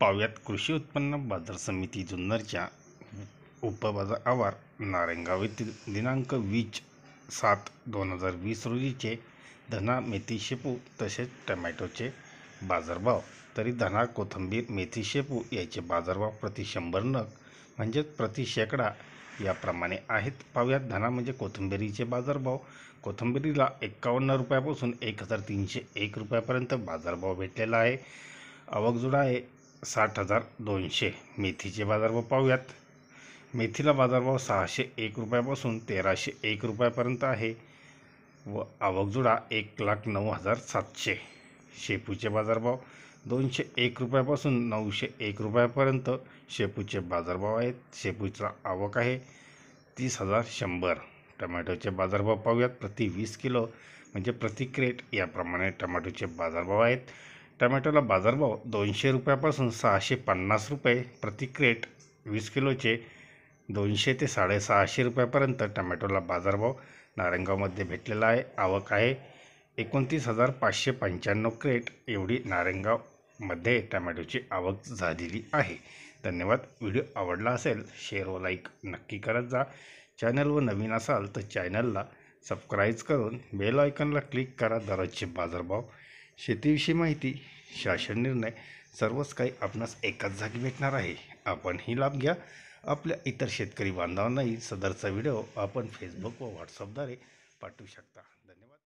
पाव्यात कृषी उत्पन्न बाजार समिती जुन्नरच्या उपबाजार आवार नारेंगाव येथील दिनांक वीस सात दोन हजार वीस रोजीचे धना मेथी शेपू तसेच टमॅटोचे बाजारभाव तरी धना कोथंबीर मेथी शेपू याचे बाजारभाव प्रति शंभर नग म्हणजेच प्रति शेकडा याप्रमाणे आहेत पाव्यात धना म्हणजे कोथिंबिरीचे बाजारभाव कोथंबिरीला एकावन्न रुपयापासून एक हजार तीनशे एक रुपयापर्यंत बाजारभाव भेटलेला आहे आवकजुडा आहे साठ हजार दोनशे मेथीचे बाजारभाव पाहूयात मेथीला बाजारभाव सहाशे एक रुपयापासून तेराशे एक रुपयापर्यंत आहे व आवकजुडा एक लाख नऊ हजार सातशे शेपूचे बाजारभाव दोनशे एक रुपयापासून नऊशे एक रुपयापर्यंत शेपूचे बाजारभाव आहेत शेपूचा आवक आहे तीस हजार शंभर टमॅटोचे बाजारभाव पाहूयात प्रति वीस किलो म्हणजे प्रति क्रेट याप्रमाणे टमॅटोचे बाजारभाव आहेत टमॅटोला बाजारभाव दोनशे रुपयापासून सहाशे पन्नास रुपये प्रति क्रेट वीस किलोचे दोनशे ते साडेसहाशे रुपयापर्यंत टमॅटोला बाजारभाव नारंगावमध्ये भेटलेला आहे आवक आहे एकोणतीस हजार पाचशे पंच्याण्णव क्रेट एवढी नारंगावमध्ये टमॅटोची आवक झालेली आहे धन्यवाद व्हिडिओ आवडला असेल शेअर व लाईक नक्की करत जा चॅनलवर नवीन असाल तर चॅनलला सबस्क्राईब करून बेल आयकनला क्लिक करा दररोजचे बाजारभाव शेतीविषयी माहिती शासन निर्णय सर्वच काही आपणास एकाच जागी भेटणार आहे आपण ही लाभ घ्या आपल्या इतर शेतकरी बांधवांनाही सदरचा व्हिडिओ आपण फेसबुक व व्हॉट्सअपद्वारे पाठवू शकता धन्यवाद